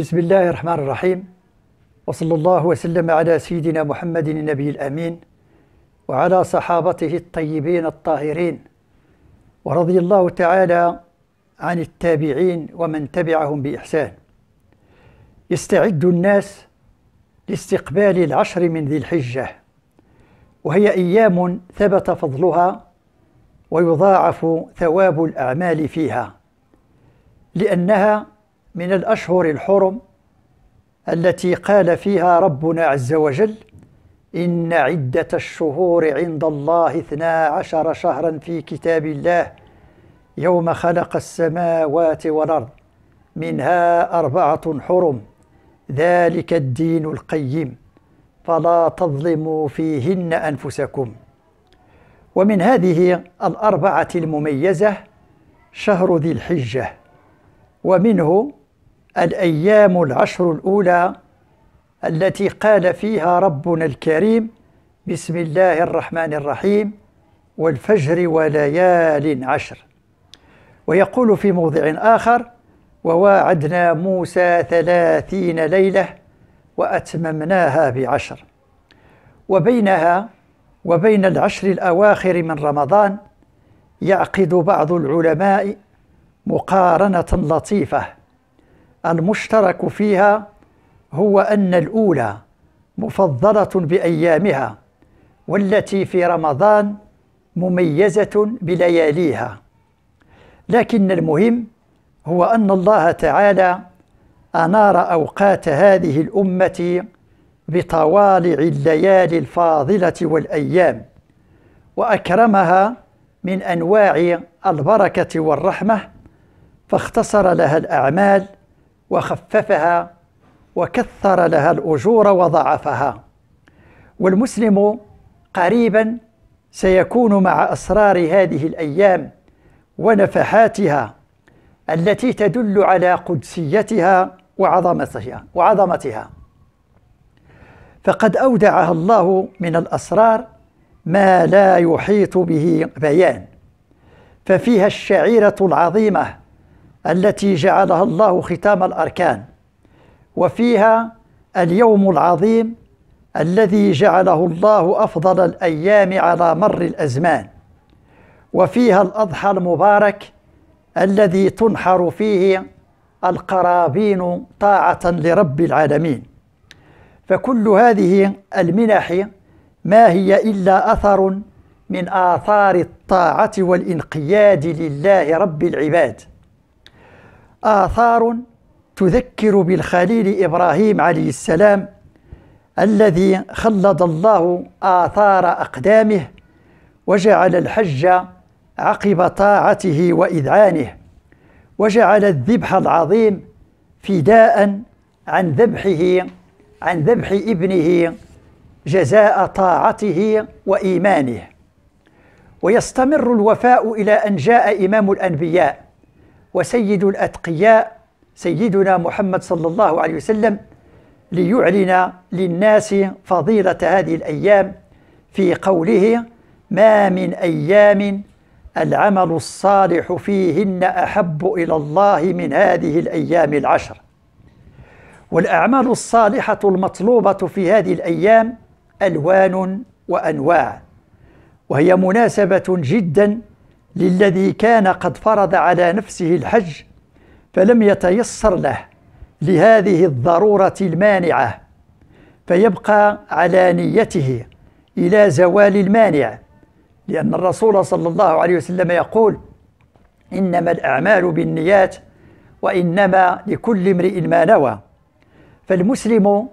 بسم الله الرحمن الرحيم وصلى الله وسلم على سيدنا محمد النبي الأمين وعلى صحابته الطيبين الطاهرين ورضي الله تعالى عن التابعين ومن تبعهم بإحسان يستعد الناس لاستقبال العشر من ذي الحجة وهي أيام ثبت فضلها ويضاعف ثواب الأعمال فيها لأنها من الأشهر الحرم التي قال فيها ربنا عز وجل إن عدة الشهور عند الله اثنا عشر شهرا في كتاب الله يوم خلق السماوات والأرض منها أربعة حرم ذلك الدين القيم فلا تظلموا فيهن أنفسكم ومن هذه الأربعة المميزة شهر ذي الحجة ومنه الأيام العشر الأولى التي قال فيها ربنا الكريم بسم الله الرحمن الرحيم والفجر وليال عشر ويقول في موضع آخر وواعدنا موسى ثلاثين ليلة وأتممناها بعشر وبينها وبين العشر الأواخر من رمضان يعقد بعض العلماء مقارنة لطيفة المشترك فيها هو أن الأولى مفضلة بأيامها والتي في رمضان مميزة بلياليها لكن المهم هو أن الله تعالى أنار أوقات هذه الأمة بطوالع الليالي الفاضلة والأيام وأكرمها من أنواع البركة والرحمة فاختصر لها الأعمال وخففها وكثر لها الأجور وضعفها والمسلم قريبا سيكون مع أسرار هذه الأيام ونفحاتها التي تدل على قدسيتها وعظمتها وعظمتها فقد أودعها الله من الأسرار ما لا يحيط به بيان ففيها الشعيرة العظيمة التي جعلها الله ختام الأركان وفيها اليوم العظيم الذي جعله الله أفضل الأيام على مر الأزمان وفيها الأضحى المبارك الذي تنحر فيه القرابين طاعة لرب العالمين فكل هذه المنح ما هي إلا أثر من آثار الطاعة والانقياد لله رب العباد آثار تذكر بالخليل إبراهيم عليه السلام الذي خلد الله آثار أقدامه وجعل الحج عقب طاعته وإذعانه وجعل الذبح العظيم فداء عن ذبحه عن ذبح ابنه جزاء طاعته وإيمانه ويستمر الوفاء إلى أن جاء إمام الأنبياء وسيد الأتقياء سيدنا محمد صلى الله عليه وسلم ليعلن للناس فضيلة هذه الأيام في قوله ما من أيام العمل الصالح فيهن أحب إلى الله من هذه الأيام العشر والأعمال الصالحة المطلوبة في هذه الأيام ألوان وأنواع وهي مناسبة جدا للذي كان قد فرض على نفسه الحج فلم يتيسر له لهذه الضرورة المانعة فيبقى على نيته إلى زوال المانع لأن الرسول صلى الله عليه وسلم يقول إنما الأعمال بالنيات وإنما لكل امرئ ما نوى فالمسلم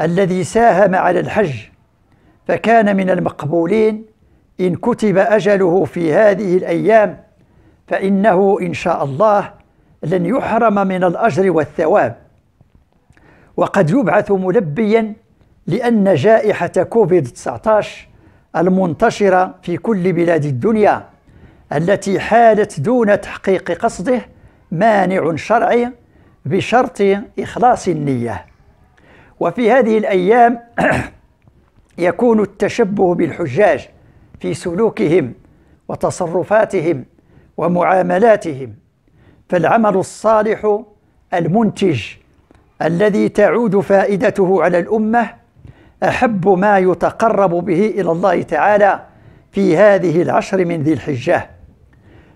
الذي ساهم على الحج فكان من المقبولين إن كتب أجله في هذه الأيام فإنه إن شاء الله لن يحرم من الأجر والثواب وقد يبعث ملبيا لأن جائحة كوفيد 19 المنتشرة في كل بلاد الدنيا التي حالت دون تحقيق قصده مانع شرعي بشرط إخلاص النية وفي هذه الأيام يكون التشبه بالحجاج في سلوكهم وتصرفاتهم ومعاملاتهم فالعمل الصالح المنتج الذي تعود فائدته على الامه احب ما يتقرب به الى الله تعالى في هذه العشر من ذي الحجه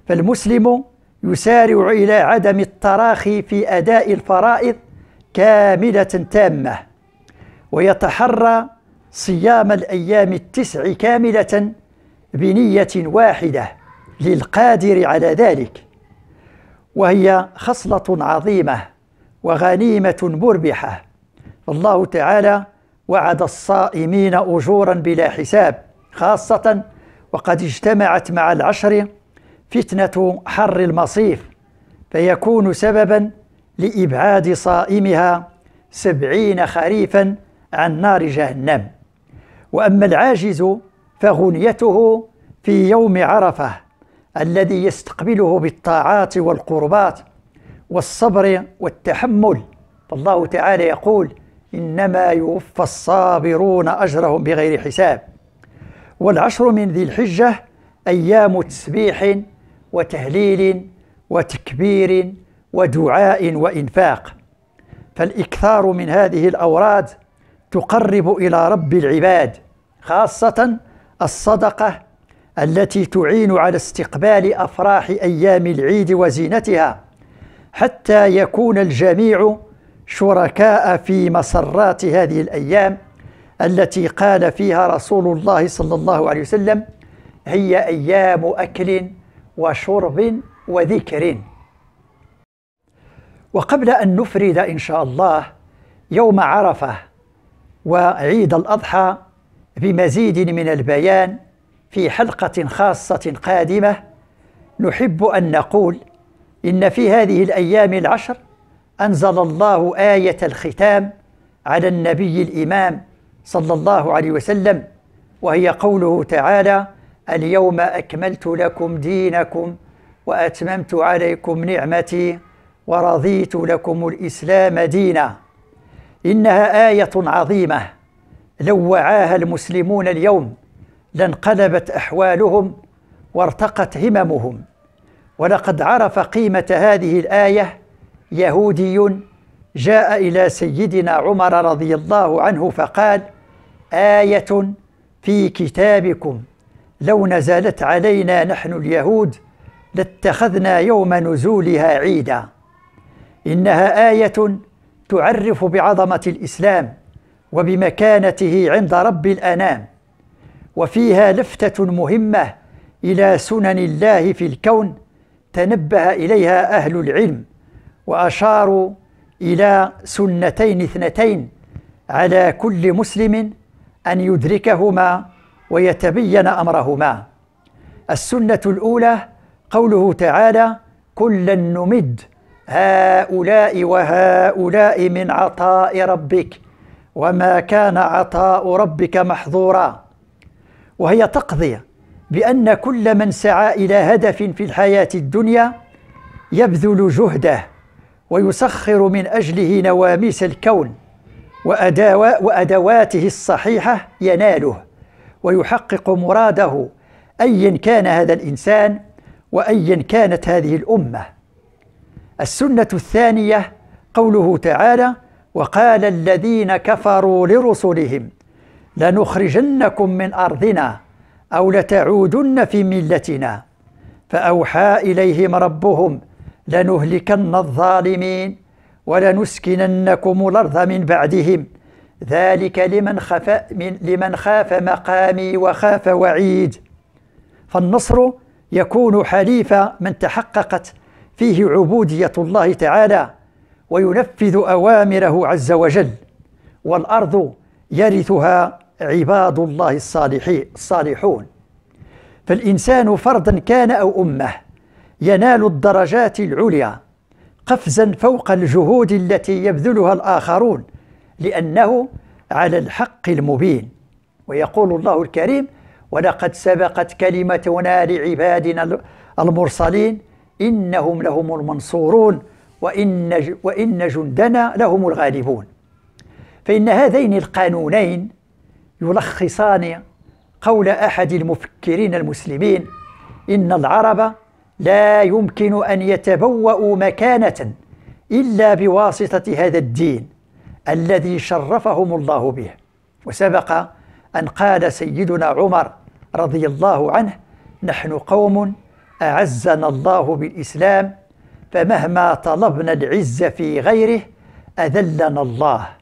فالمسلم يسارع الى عدم التراخي في اداء الفرائض كامله تامه ويتحرى صيام الايام التسع كامله بنية واحدة للقادر على ذلك وهي خصلة عظيمة وغنيمة مربحة الله تعالى وعد الصائمين أجورا بلا حساب خاصة وقد اجتمعت مع العشر فتنة حر المصيف فيكون سببا لإبعاد صائمها سبعين خريفا عن نار جهنم وأما العاجز فغنيته في يوم عرفه الذي يستقبله بالطاعات والقربات والصبر والتحمل فالله تعالى يقول انما يوفى الصابرون اجرهم بغير حساب والعشر من ذي الحجه ايام تسبيح وتهليل وتكبير ودعاء وانفاق فالاكثار من هذه الاوراد تقرب الى رب العباد خاصه الصدقة التي تعين على استقبال أفراح أيام العيد وزينتها حتى يكون الجميع شركاء في مسرات هذه الأيام التي قال فيها رسول الله صلى الله عليه وسلم هي أيام أكل وشرب وذكر وقبل أن نفرد إن شاء الله يوم عرفة وعيد الأضحى بمزيد من البيان في حلقة خاصة قادمة نحب أن نقول إن في هذه الأيام العشر أنزل الله آية الختام على النبي الإمام صلى الله عليه وسلم وهي قوله تعالى اليوم أكملت لكم دينكم وأتممت عليكم نعمتي ورضيت لكم الإسلام دينا إنها آية عظيمة لو وعاها المسلمون اليوم لانقلبت احوالهم وارتقت هممهم ولقد عرف قيمه هذه الايه يهودي جاء الى سيدنا عمر رضي الله عنه فقال ايه في كتابكم لو نزلت علينا نحن اليهود لاتخذنا يوم نزولها عيدا انها ايه تعرف بعظمه الاسلام وبمكانته عند رب الانام وفيها لفته مهمه الى سنن الله في الكون تنبه اليها اهل العلم واشاروا الى سنتين اثنتين على كل مسلم ان يدركهما ويتبين امرهما السنه الاولى قوله تعالى كلا نمد هؤلاء وهؤلاء من عطاء ربك وما كان عطاء ربك محظورا وهي تقضي بأن كل من سعى إلى هدف في الحياة الدنيا يبذل جهده ويسخر من أجله نواميس الكون وأدواته الصحيحة يناله ويحقق مراده أيا كان هذا الإنسان وأيا كانت هذه الأمة السنة الثانية قوله تعالى وقال الذين كفروا لرسلهم لنخرجنكم من أرضنا أو لتعودن في ملتنا فأوحى إليهم ربهم لنهلكن الظالمين ولنسكننكم الأرض من بعدهم ذلك لمن خاف من لمن خاف مقامي وخاف وعيد فالنصر يكون حليف من تحققت فيه عبودية الله تعالى وينفذ أوامره عز وجل والأرض يرثها عباد الله الصالحين الصالحون فالإنسان فردا كان أو أمة ينال الدرجات العليا قفزا فوق الجهود التي يبذلها الآخرون لأنه على الحق المبين ويقول الله الكريم ولقد سبقت كلمتنا لعبادنا المرسلين إنهم لهم المنصورون وإن, وإن جندنا لهم الغالبون فإن هذين القانونين يلخصان قول أحد المفكرين المسلمين إن العرب لا يمكن أن يتبوأوا مكانة إلا بواسطة هذا الدين الذي شرفهم الله به وسبق أن قال سيدنا عمر رضي الله عنه نحن قوم أعزنا الله بالإسلام فمهما طلبنا العز في غيره أذلنا الله